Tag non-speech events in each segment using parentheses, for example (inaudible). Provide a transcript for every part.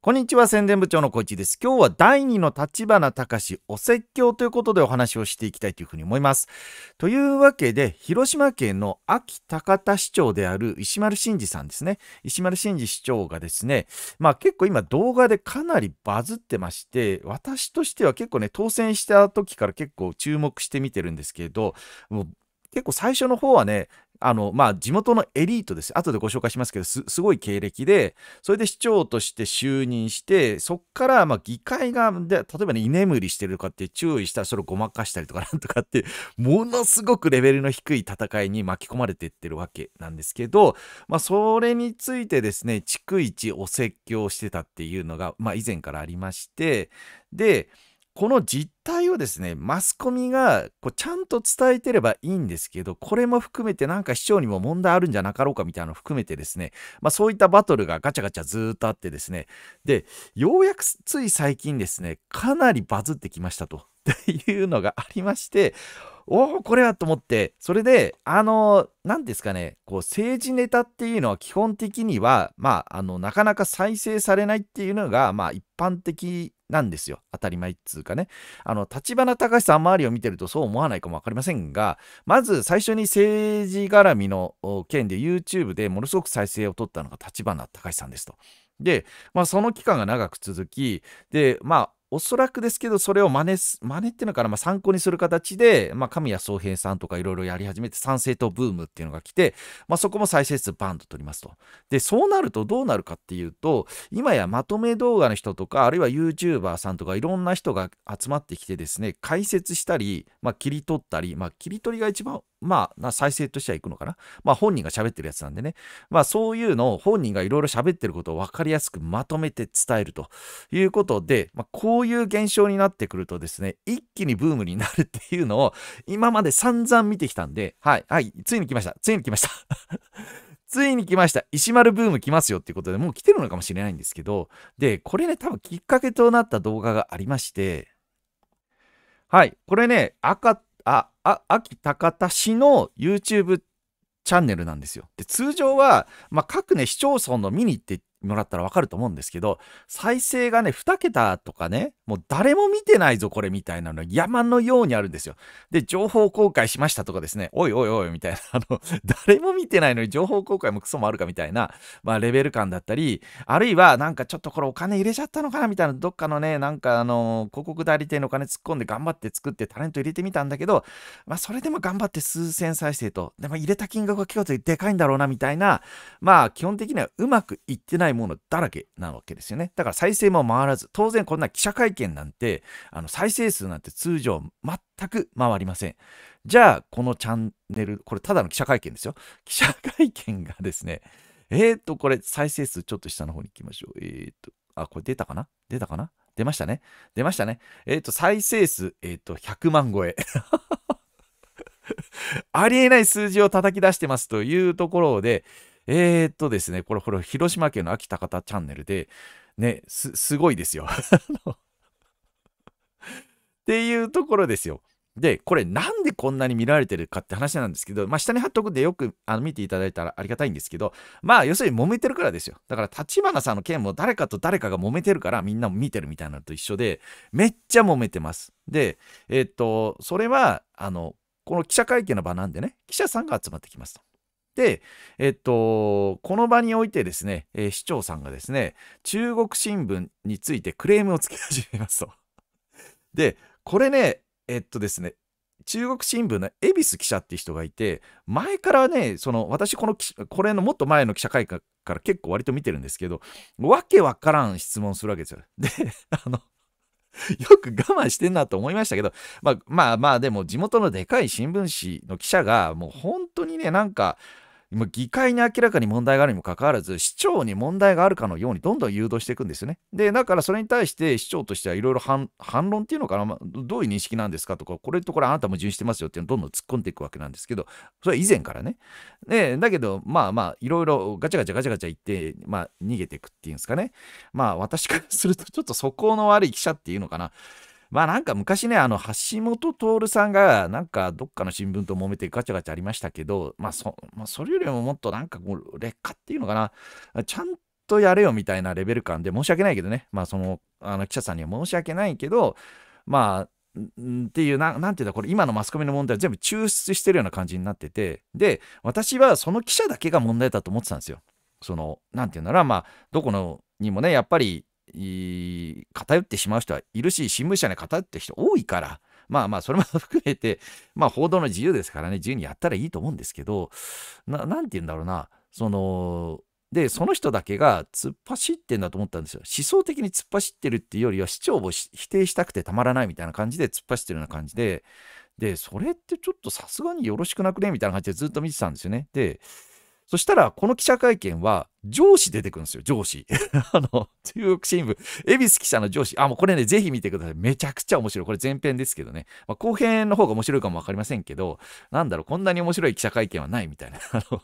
こんにちは宣伝部長の小市です。今日は第2の立花隆お説教ということでお話をしていきたいというふうに思います。というわけで、広島県の秋高田市長である石丸真二さんですね。石丸真二市長がですね、まあ結構今動画でかなりバズってまして、私としては結構ね、当選した時から結構注目して見てるんですけれど、もう結構最初の方はね、あの、まあ、地元のエリートです。後でご紹介しますけど、す、すごい経歴で、それで市長として就任して、そっから、まあ、議会が、で、例えばね、居眠りしてるかって注意したら、それをごまかしたりとか、(laughs) なんとかって、ものすごくレベルの低い戦いに巻き込まれていってるわけなんですけど、まあ、それについてですね、逐一お説教してたっていうのが、まあ、以前からありまして、で、この実態をですね、マスコミがこうちゃんと伝えてればいいんですけど、これも含めてなんか市長にも問題あるんじゃなかろうかみたいなのを含めてですね、まあそういったバトルがガチャガチャずっとあってですね、で、ようやくつい最近ですね、かなりバズってきましたと (laughs) っていうのがありまして、おお、これはと思って、それで、あの、何ですかね、こう、政治ネタっていうのは基本的には、まあ、あの、なかなか再生されないっていうのが、まあ、一般的なんですよ。当たり前っつうかね。あの、立花隆さん周りを見てるとそう思わないかもわかりませんが、まず最初に政治絡みの件で YouTube でものすごく再生を取ったのが立花隆さんですと。で、まあ、その期間が長く続き、で、まあ、おそらくですけど、それを真似真似っていうのかな、まあ、参考にする形で、まあ、神谷宗平さんとかいろいろやり始めて、賛成党ブームっていうのが来て、まあ、そこも再生数バンと取りますと。で、そうなるとどうなるかっていうと、今やまとめ動画の人とか、あるいは YouTuber さんとか、いろんな人が集まってきてですね、解説したり、まあ、切り取ったり、まあ、切り取りが一番まあ、再生としてはいくのかな。まあ、本人が喋ってるやつなんでね。まあ、そういうのを本人がいろいろ喋ってることを分かりやすくまとめて伝えるということで、まあ、こういう現象になってくるとですね、一気にブームになるっていうのを、今まで散々見てきたんで、はい、はい、ついに来ました。ついに来ました。(laughs) ついに来ました。石丸ブーム来ますよっていうことでもう来てるのかもしれないんですけど、で、これね、多分きっかけとなった動画がありまして、はい、これね、赤あ、あ、秋高田市の YouTube チャンネルなんですよ。で、通常は、まあ、各ね、市町村の見に行ってもらったらわかると思うんですけど、再生がね、2桁とかね、もう誰も見てないぞ、これみたいなの山のようにあるんですよ。で、情報公開しましたとかですね、おいおいおいみたいな、(laughs) あの、誰も見てないのに情報公開もクソもあるかみたいな、まあ、レベル感だったり、あるいはなんかちょっとこれお金入れちゃったのかなみたいな、どっかのね、なんかあの、広告代理店のお金突っ込んで頑張って作ってタレント入れてみたんだけど、まあ、それでも頑張って数千再生と、でも入れた金額が結構でかいんだろうなみたいな、まあ、基本的にはうまくいってないないものだらけなわけですよね。だから再生も回らず、当然こんな記者会見なんて、あの再生数なんて通常全く回りません。じゃあ、このチャンネル、これただの記者会見ですよ。記者会見がですね、えっ、ー、と、これ再生数ちょっと下の方に行きましょう。えっ、ー、と、あ、これ出たかな出たかな出ましたね。出ましたね。えっ、ー、と、再生数、えっ、と、100万超え。(laughs) ありえない数字を叩き出してますというところで、えー、っとですね、これ、これ、広島県の秋田方チャンネルで、ね、す、すごいですよ。っていうところですよ。で、これなんでこんなに見られてるかって話なんですけど、まあ下に貼っとくんでよくあの見ていただいたらありがたいんですけど、まあ要するに揉めてるからですよ。だから立花さんの件も誰かと誰かが揉めてるからみんなも見てるみたいなのと一緒で、めっちゃ揉めてます。で、えー、っと、それは、あの、この記者会見の場なんでね、記者さんが集まってきますと。で、えっと、この場においてですね、えー、市長さんがですね、中国新聞についてクレームをつけ始めますと。(laughs) で、これね、えっとですね、中国新聞の恵比寿記者っていう人がいて、前からね、その私この、これのもっと前の記者会館から結構割と見てるんですけど、わけわからん質問するわけですよ。で、(laughs) あの、よく我慢してんなと思いましたけど、まあまあまあでも地元のでかい新聞紙の記者がもう本当にね、なんか今議会に明らかに問題があるにもかかわらず市長に問題があるかのようにどんどん誘導していくんですよね。でだからそれに対して市長としてはいろいろ反論っていうのかな、まあ、どういう認識なんですかとかこれとこれあなた矛盾してますよっていうのをどんどん突っ込んでいくわけなんですけどそれは以前からね。でだけどまあまあいろいろガチャガチャガチャガチャ言って、まあ、逃げていくっていうんですかね。まあ私からするとちょっと素行の悪い記者っていうのかな。まあなんか昔ね、あの、橋本徹さんが、なんかどっかの新聞と揉めてガチャガチャありましたけど、まあそ、まあ、それよりももっとなんかこう、劣化っていうのかな、ちゃんとやれよみたいなレベル感で申し訳ないけどね、まあその、あの記者さんには申し訳ないけど、まあ、っていうな、なんていうんだ、これ今のマスコミの問題は全部抽出してるような感じになってて、で、私はその記者だけが問題だと思ってたんですよ。その、なんていうんなら、まあ、どこのにもね、やっぱり偏ってしまう人はいるし、新聞社に偏ってる人多いから、まあまあ、それも含めて、まあ、報道の自由ですからね、自由にやったらいいと思うんですけど、何て言うんだろうな、その、で、その人だけが突っ走ってんだと思ったんですよ。思想的に突っ走ってるっていうよりは、市長を否定したくてたまらないみたいな感じで突っ走ってるような感じで、で、それってちょっとさすがによろしくなくねみたいな感じでずっと見てたんですよね。で、そしたら、この記者会見は、上司出てくるんですよ、上司。(laughs) あの、中国新聞、恵比寿記者の上司。あ、もうこれね、ぜひ見てください。めちゃくちゃ面白い。これ前編ですけどね。まあ、後編の方が面白いかもわかりませんけど、なんだろう、こんなに面白い記者会見はないみたいな。(laughs) あの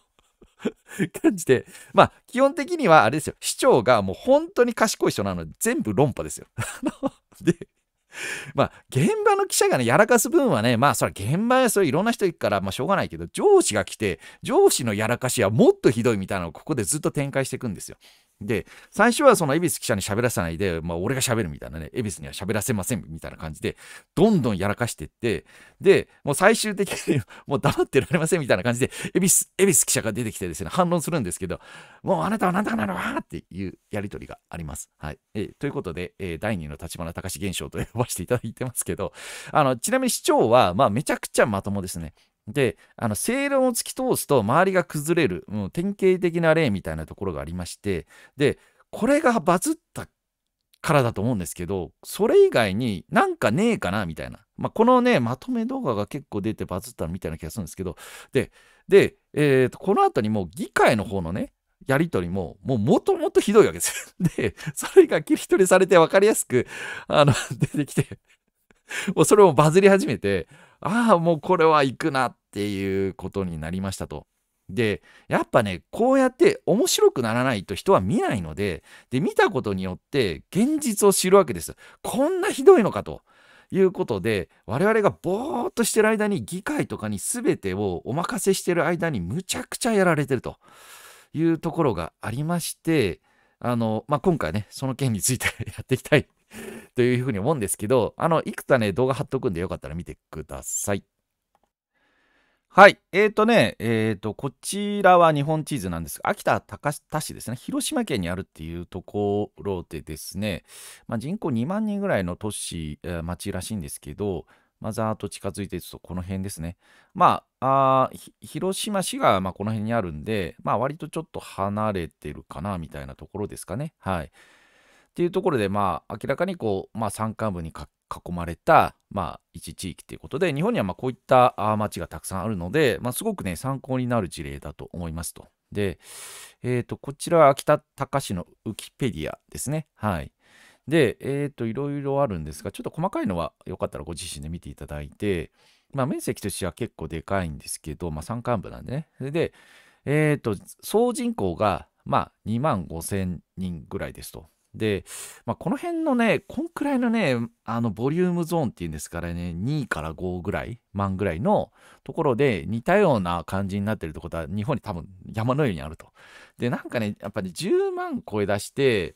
感じで、まあ、基本的にはあれですよ、市長がもう本当に賢い人なので、全部論破ですよ。(laughs) で、(laughs) まあ、現場の記者がね、やらかす分はね、まあ、それ現場やそれいろんな人行くから、まあ、しょうがないけど、上司が来て、上司のやらかしはもっとひどいみたいなのをここでずっと展開していくんですよ。で、最初はその恵比寿記者に喋らせないで、まあ俺が喋るみたいなね、恵比寿には喋らせませんみたいな感じで、どんどんやらかしてって、で、もう最終的に (laughs) もう黙ってられませんみたいな感じで、恵比寿、恵比寿記者が出てきてですね、反論するんですけど、もうあなたはなんだかなのわっていうやりとりがあります。はい。えということで、えー、第2の立花隆現象と呼ばせていただいてますけど、あの、ちなみに市長は、まあめちゃくちゃまともですね。で、あの正論を突き通すと周りが崩れる、うん、典型的な例みたいなところがありまして、で、これがバズったからだと思うんですけど、それ以外になんかねえかなみたいな。まあ、このね、まとめ動画が結構出てバズったみたいな気がするんですけど、で、で、えー、とこの後にもう議会の方のね、やり取りも、もうもともとひどいわけです。(laughs) で、それが切り取りされて分かりやすく、あの、出てきて、もうそれもバズり始めて、ああ、もうこれは行くなっていうことになりましたと。で、やっぱね、こうやって面白くならないと人は見ないので、で、見たことによって現実を知るわけです。こんなひどいのかと。いうことで我々がぼーっとしてる間に議会とかに全てをお任せしてる間にむちゃくちゃやられてるというところがありましてあの、まあ、今回ねその件について (laughs) やっていきたい (laughs) というふうに思うんですけど、あの、いくつかね、動画貼っとくんでよかったら見てください。はい。えっ、ー、とね、えっ、ー、と、こちらは日本地図なんですが、秋田高田市ですね、広島県にあるっていうところでですね、まあ、人口2万人ぐらいの都市、えー、町らしいんですけど、まあ、ざーっと近づいていくとこの辺ですね。まあ、あ広島市がまこの辺にあるんで、まあ、割とちょっと離れてるかな、みたいなところですかね。はい。っていうところで、まあ、明らかにこう、まあ、山間部に囲まれた、まあ、一地域ということで、日本にはまこういった町がたくさんあるので、まあ、すごくね、参考になる事例だと思いますと。で、えっ、ー、と、こちらは秋田隆市のウキペディアですね。はい。で、えっ、ー、と、いろいろあるんですが、ちょっと細かいのはよかったらご自身で見ていただいて、まあ、面積としては結構でかいんですけど、まあ、山間部なんでね。それで、えっ、ー、と、総人口が、まあ、2万5 0 0 0人ぐらいですと。で、まあ、この辺のね、こんくらいのね、あの、ボリュームゾーンっていうんですからね、2位から5ぐらい、万ぐらいのところで似たような感じになってるってことは、日本に多分山のようにあると。で、なんかね、やっぱり、10万超え出して、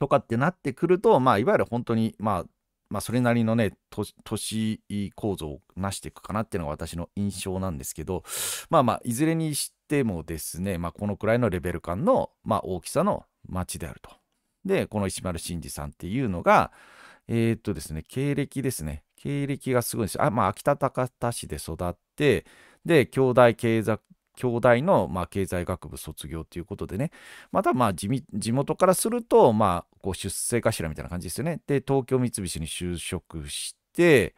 とかってなってくると、まあ、いわゆる本当に、まあ、まあ、それなりのね、都市構造を成していくかなっていうのが私の印象なんですけど、まあまあ、いずれにしてもですね、まあ、このくらいのレベル感の、まあ、大きさの街であると。で、この石丸真二さんっていうのが、えー、っとですね、経歴ですね。経歴がすごいんですあ、まあ、秋田高田市で育って、で、兄弟経済、京大の、まあ、経済学部卒業ということでね、また、まあ地、地元からすると、まあ、こう出世頭みたいな感じですよね。で、東京三菱に就職して、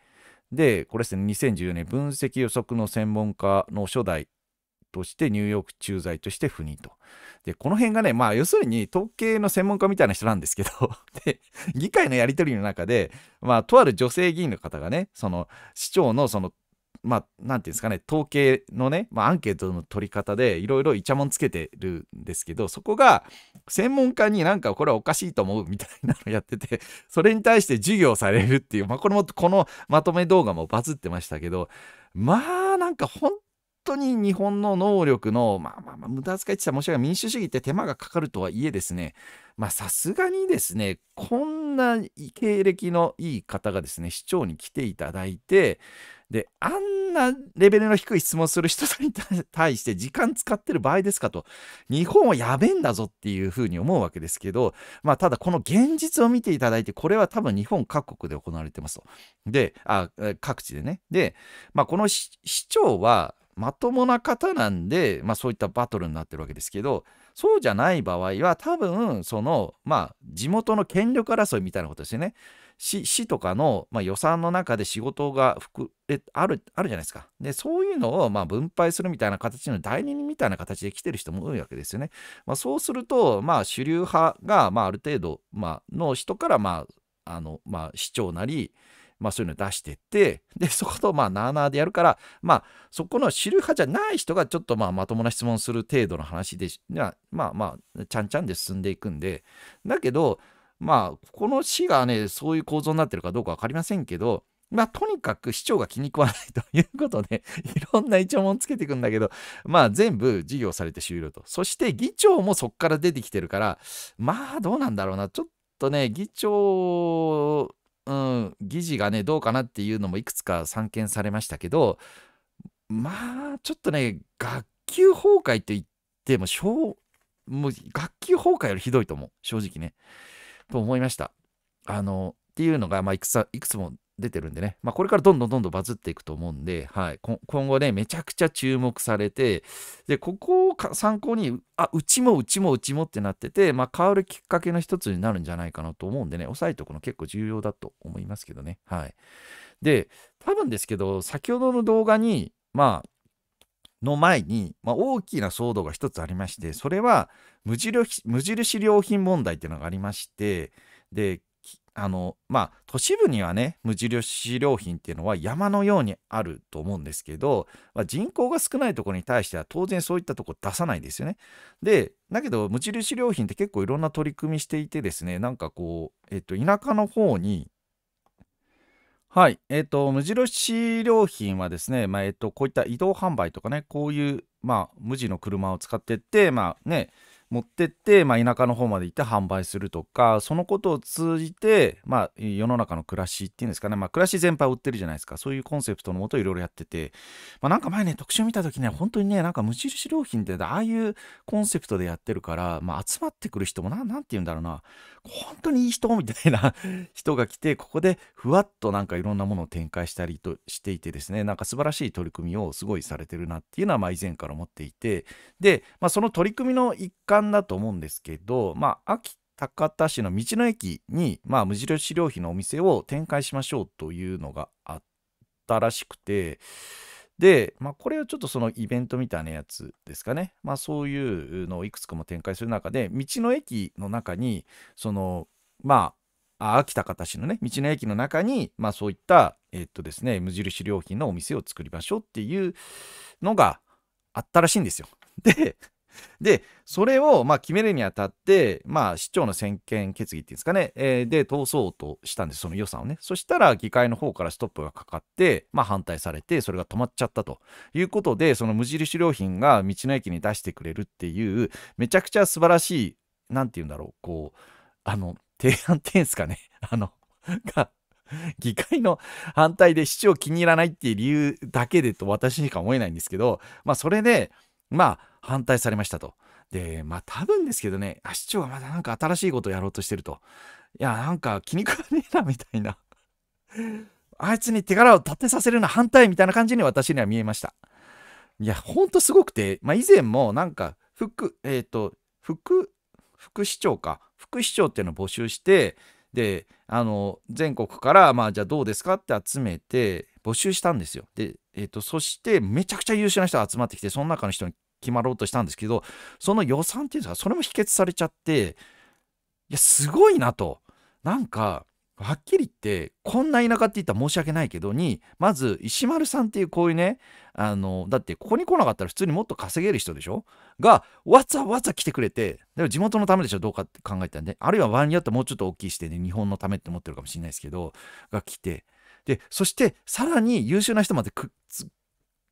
で、これですね、2014年分析予測の専門家の初代としてニューヨーク駐在として赴任と。で、この辺がね、まあ要するに統計の専門家みたいな人なんですけど (laughs) で、議会のやり取りの中で、まあとある女性議員の方がね、その市長のそのまあ、なんていうんですかね、統計のね、まあ、アンケートの取り方でいろいろイチャモンつけてるんですけど、そこが専門家になんかこれはおかしいと思うみたいなのやってて、(laughs) それに対して授業されるっていう、まあ、これもこのまとめ動画もバズってましたけど、まあ、なんか本当に日本の能力の、まあまあまあ、無駄遣いって言ったら申し訳ない。民主主義って手間がかかるとはいえですね、まあさすがにですね、こんな経歴のいい方がですね、市長に来ていただいて、で、あんなレベルの低い質問する人に対して時間使ってる場合ですかと、日本はやべえんだぞっていうふうに思うわけですけど、まあただこの現実を見ていただいて、これは多分日本各国で行われてますと。で、あ、各地でね。で、まあこの市長は、まともな方なんで、まあ、そういったバトルになってるわけですけどそうじゃない場合は多分そのまあ地元の権力争いみたいなことですよね市とかの、まあ、予算の中で仕事があるあるじゃないですかでそういうのをまあ分配するみたいな形の代理人みたいな形で来てる人も多いわけですよね、まあ、そうするとまあ主流派が、まあ、ある程度、まあの人からまああのまあ市長なりまあそういうの出してって、で、そことまあなあなあでやるから、まあそこの知る派じゃない人がちょっとまあまともな質問する程度の話で、まあまあ、ちゃんちゃんで進んでいくんで、だけど、まあ、この市がね、そういう構造になってるかどうかわかりませんけど、まあ、とにかく市長が気に食わないということで、いろんなイチョつけていくんだけど、まあ、全部事業されて終了と。そして議長もそこから出てきてるから、まあ、どうなんだろうな。ちょっとね、議長うん、議事がね、どうかなっていうのもいくつか散見されましたけど、まあ、ちょっとね、学級崩壊といっても、もう学級崩壊よりひどいと思う、正直ね。と思いました。あの、っていうのが、まあ、いくついくつも出てるんでね、まあ、これからどんどんどんどんバズっていくと思うんで、はい、今後ね、めちゃくちゃ注目されて、で、ここを参考に、あ、うちもうちもうちもってなってて、まあ、変わるきっかけの一つになるんじゃないかなと思うんでね、押さえておくの結構重要だと思いますけどね、はい。で、多分ですけど、先ほどの動画に、まあ、の前に、まあ、大きな騒動が一つありまして、それは無印良品問題っていうのがありまして、で、あのまあ都市部にはね無印良品っていうのは山のようにあると思うんですけど、まあ、人口が少ないところに対しては当然そういったとこ出さないですよね。でだけど無印良品って結構いろんな取り組みしていてですねなんかこう、えっと、田舎の方にはい、えっ、と、無印良品はですね、まあ、えっ、と、こういった移動販売とかね、こういう、まあ、無地の車を使ってって、まあね、持ってって、まあ、田舎の方まで行って販売するとかそのことを通じて、まあ、世の中の暮らしっていうんですかね、まあ、暮らし全般売ってるじゃないですかそういうコンセプトのもといろいろやってて、まあ、なんか前ね特集見た時ね本当にねなんか無印良品ってああいうコンセプトでやってるから、まあ、集まってくる人も何て言うんだろうな本当にいい人みたいな (laughs) 人が来てここでふわっとなんかいろんなものを展開したりとしていてですねなんか素晴らしい取り組みをすごいされてるなっていうのはまあ以前から思っていてで、まあ、その取り組みの一環間だと思うんですけど、まあ、秋高田市の道の駅に、まあ、無印良品のお店を展開しましょうというのがあったらしくて、で、まあ、これはちょっとそのイベントみたいなやつですかね。まあ、そういうのをいくつかも展開する中で、道の駅の中に、その、まあ、秋田方市のね、道の駅の中に、まあ、そういった、えっとですね、無印良品のお店を作りましょうっていうのがあったらしいんですよ。で、で、それをまあ決めるにあたって、まあ市長の専権決議っていうんですかね、えー、で通そうとしたんです、その予算をね。そしたら議会の方からストップがかかって、まあ反対されて、それが止まっちゃったということで、その無印良品が道の駅に出してくれるっていう、めちゃくちゃ素晴らしい、なんて言うんだろう、こう、あの、提案っていうんですかね、(laughs) あの、が、議会の反対で市長気に入らないっていう理由だけでと私にしか思えないんですけど、まあそれで、まあ、反対されましたと。で、まあ多分ですけどね、あ、市長がまだなんか新しいことをやろうとしてると。いや、なんか気に食わねえな、みたいな。(laughs) あいつに手柄を立てさせるの反対みたいな感じに私には見えました。いや、ほんとすごくて、まあ以前もなんか、副、えっ、ー、と、副、副市長か、副市長っていうのを募集して、で、あの、全国から、まあじゃあどうですかって集めて、募集したんですよ。で、えっ、ー、と、そしてめちゃくちゃ優秀な人が集まってきて、その中の人に決まろうとしたんですけど、その予算っていうんですか、それも否決されちゃって、いや、すごいなと。なんか、はっきり言って、こんな田舎って言ったら申し訳ないけどに、まず、石丸さんっていうこういうね、あの、だってここに来なかったら普通にもっと稼げる人でしょが、わざわざ来てくれて、でも地元のためでしょどうかって考えたんで、あるいは場合によってもうちょっと大きい視点で日本のためって思ってるかもしれないですけど、が来て、で、そして、さらに優秀な人までく、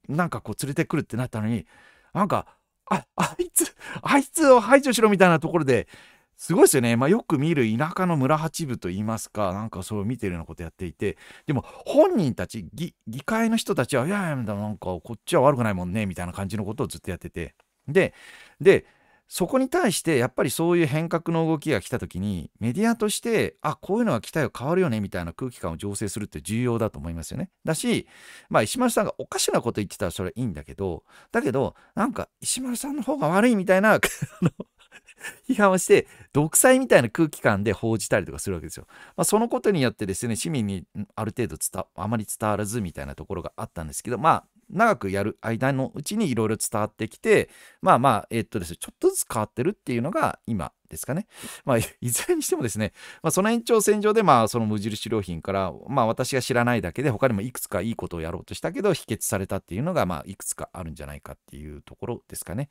なんかこう連れてくるってなったのに、なんか、あ、あいつ、あいつを排除しろみたいなところで、すごいですよね。まあ、よく見る田舎の村八部といいますか、なんかそう見てるようなことやっていて、でも本人たち、議会の人たちは、いやいや、なんかこっちは悪くないもんね、みたいな感じのことをずっとやってて。で、で、そこに対してやっぱりそういう変革の動きが来た時にメディアとしてあこういうのは期待が変わるよねみたいな空気感を醸成するって重要だと思いますよね。だし、まあ、石丸さんがおかしなこと言ってたらそれはいいんだけどだけどなんか石丸さんの方が悪いみたいな (laughs) 批判をして独裁みたいな空気感で報じたりとかするわけですよ。まあ、そのことによってですね市民にある程度伝あまり伝わらずみたいなところがあったんですけどまあ長くやる間のうちにいろいろ伝わってきて、まあまあ、えっとですね、ちょっとずつ変わってるっていうのが今ですかね。まあ、(laughs) いずれにしてもですね、まあ、その延長線上で、まあ、その無印良品から、まあ、私が知らないだけで、他にもいくつかいいことをやろうとしたけど、否決されたっていうのが、まあ、いくつかあるんじゃないかっていうところですかね。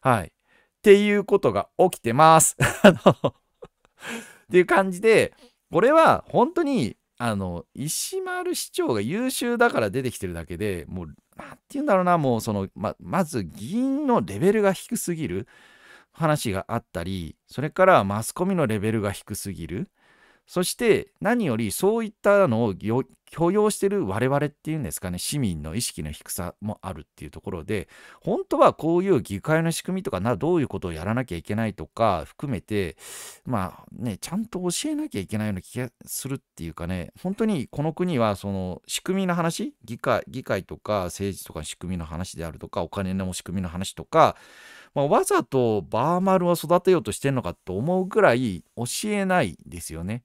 はい。っていうことが起きてます。(laughs) あのっていう感じで、これは本当にあの石丸市長が優秀だから出てきてるだけでもう何て言うんだろうなもうそのままず議員のレベルが低すぎる話があったりそれからマスコミのレベルが低すぎるそして何よりそういったのを許容してる我々っていうんですかね、市民の意識の低さもあるっていうところで、本当はこういう議会の仕組みとかな、どういうことをやらなきゃいけないとか含めて、まあね、ちゃんと教えなきゃいけないような気がするっていうかね、本当にこの国はその仕組みの話、議会、議会とか政治とか仕組みの話であるとか、お金の仕組みの話とか、まあ、わざとバーマルを育てようとしてるのかと思うぐらい教えないですよね。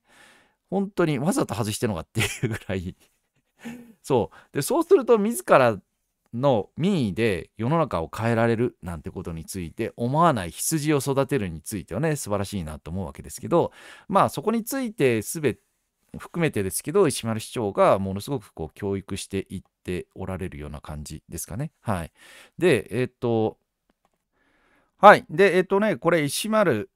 本当にわざと外してるのかっていうぐらいそう。で、そうすると自らの民意で世の中を変えられるなんてことについて思わない羊を育てるについてはね素晴らしいなと思うわけですけどまあそこについて全て含めてですけど石丸市長がものすごくこう教育していっておられるような感じですかね。はい、でえっ、とはい。で、えっとね、これ、石丸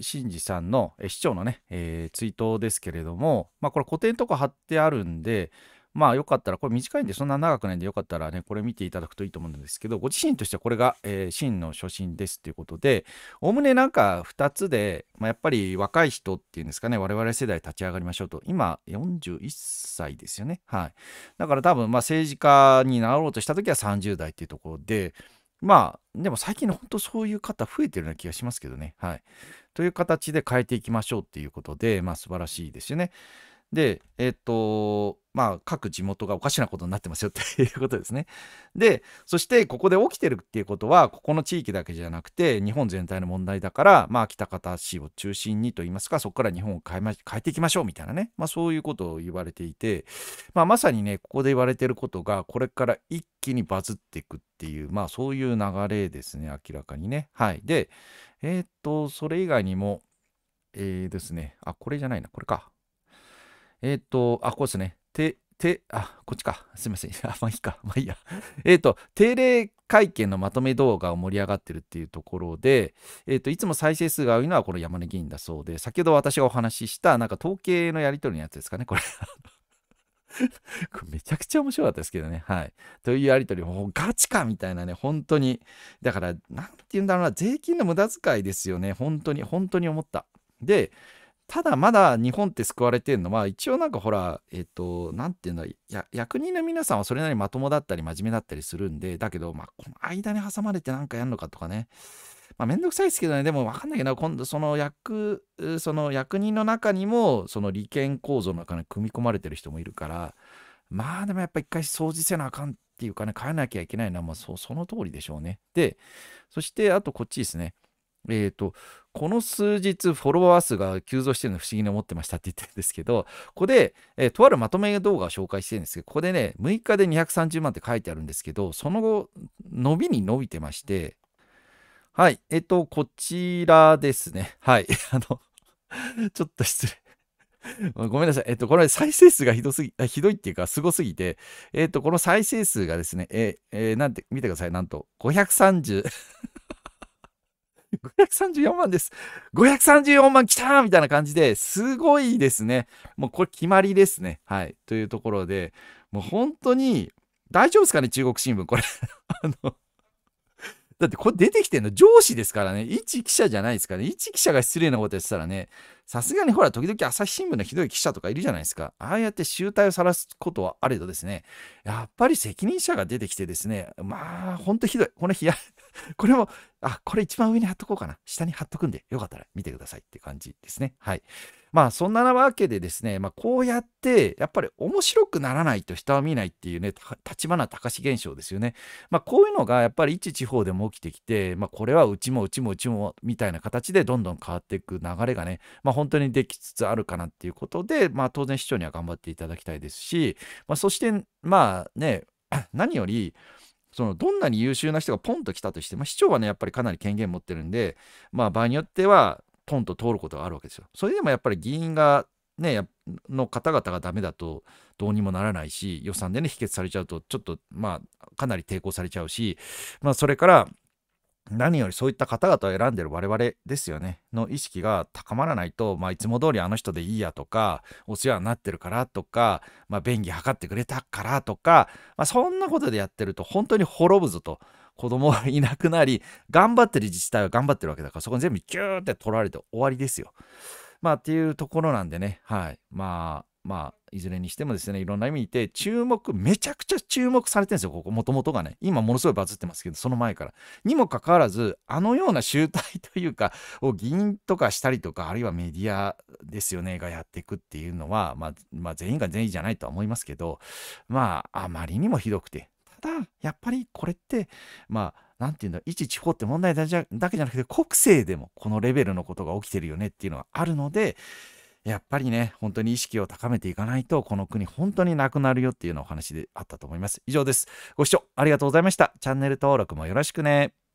慎二さんの市長のね、えー、ですけれども、まあ、これ、古典のとこ貼ってあるんで、まあ、よかったら、これ短いんで、そんな長くないんで、よかったらね、これ見ていただくといいと思うんですけど、ご自身としてはこれが、えー、真の初心ですということで、おおむねなんか2つで、まあ、やっぱり若い人っていうんですかね、我々世代立ち上がりましょうと、今、41歳ですよね。はい。だから多分、まあ、政治家になろうとした時は30代っていうところで、まあ、でも最近の本当そういう方増えてるような気がしますけどね。はい。という形で変えていきましょうっていうことで、まあ素晴らしいですよね。で、えっ、と、まあ、各地元がおかしなことになってますよっていうことですね。で、そしてここで起きてるっていうことは、ここの地域だけじゃなくて、日本全体の問題だから、まあ、喜多方市を中心にといいますか、そこから日本を変え,、ま、変えていきましょうみたいなね、まあ、そういうことを言われていて、まあ、まさにね、ここで言われてることが、これから一気にバズっていくっていう、まあ、そういう流れですね、明らかにね。はい。で、えー、っと、それ以外にも、えー、ですね、あ、これじゃないな、これか。えっ、と、あ、こうですね。て、て、あ、こっちか。すいません。(laughs) あ、まあいいか。まあいいや。えっ、と、定例会見のまとめ動画を盛り上がってるっていうところで、えっ、ー、と、いつも再生数が多いのはこの山根議員だそうで、先ほど私がお話しした、なんか統計のやり取りのやつですかね、これ。(laughs) めちゃくちゃ面白かったですけどね。はい。というやり取り、もうガチかみたいなね、本当に。だから、なんて言うんだろうな、税金の無駄遣いですよね。本当に、本当に思った。で、ただまだ日本って救われてるのは一応なんかほらえっ、ー、と何て言うんだ役人の皆さんはそれなりにまともだったり真面目だったりするんでだけどまあこの間に挟まれて何かやるのかとかねまあ面倒くさいですけどねでも分かんないけど今度その役その役人の中にもその利権構造の中に組み込まれてる人もいるからまあでもやっぱ一回掃除せなあかんっていうかね変えなきゃいけないのはまあそその通りでしょうねでそしてあとこっちですねえっ、ー、と、この数日フォロワー数が急増してるの不思議に思ってましたって言ってるんですけど、ここで、えー、とあるまとめ動画を紹介してるんですけど、ここでね、6日で230万って書いてあるんですけど、その後、伸びに伸びてまして、はい、えっ、ー、と、こちらですね。はい、(laughs) あのちょっと失礼ごめんなさい。えっと、これ再生数がひどすぎ、ひどいっていうか、すごすぎて、えっと、この再生数がですね、ええー、なんて、見てください。なんと、530 534万です。534万来たみたいな感じですごいですね。もうこれ決まりですね。はい。というところで、もう本当に大丈夫ですかね中国新聞。これ (laughs) あの、だってこれ出てきてんの上司ですからね。一記者じゃないですからね。一記者が失礼なことやってたらね、さすがにほら、時々朝日新聞のひどい記者とかいるじゃないですか。ああやって集体を晒すことはあれどですね、やっぱり責任者が出てきてですね、まあ、ほんとひどい。この日や、(laughs) これも、あ、これ一番上に貼っとこうかな。下に貼っとくんで、よかったら見てくださいって感じですね。はい。まあ、そんなわけでですね、まあ、こうやって、やっぱり面白くならないと下は見ないっていうね、立花隆現象ですよね。まあ、こういうのがやっぱり一地方でも起きてきて、まあ、これはうちもうちもうちもみたいな形でどんどん変わっていく流れがね、まあ、本当にできつつあるかなっていうことで、まあ、当然市長には頑張っていただきたいですし、まあ、そして、まあね、(clears throat) 何より、そのどんなに優秀な人がポンと来たとしても、まあ、市長はねやっぱりかなり権限持ってるんで、まあ、場合によってはポンと通ることがあるわけですよ。それでもやっぱり議員がね、の方々がダメだとどうにもならないし予算でね否決されちゃうとちょっとまあかなり抵抗されちゃうし、まあ、それから何よりそういった方々を選んでる我々ですよねの意識が高まらないと、まあ、いつも通りあの人でいいやとかお世話になってるからとか、まあ、便宜図ってくれたからとか、まあ、そんなことでやってると本当に滅ぶぞと子供はいなくなり頑張ってる自治体は頑張ってるわけだからそこに全部キューって取られて終わりですよ。まあっていうところなんでねはいまあまあ、いずれにしてもですね、いろんな意味で、注目、めちゃくちゃ注目されてるんですよ、ここ、もともとがね。今、ものすごいバズってますけど、その前から。にもかかわらず、あのような集大というか、を議員とかしたりとか、あるいはメディアですよね、がやっていくっていうのは、まあ、まあ、全員が全員じゃないとは思いますけど、まあ、あまりにもひどくて。ただ、やっぱりこれって、まあ、なんていうんだ、一地方って問題だけじゃなくて、国政でもこのレベルのことが起きてるよねっていうのはあるので、やっぱりね、本当に意識を高めていかないと、この国本当になくなるよっていうのお話であったと思います。以上です。ご視聴ありがとうございました。チャンネル登録もよろしくね。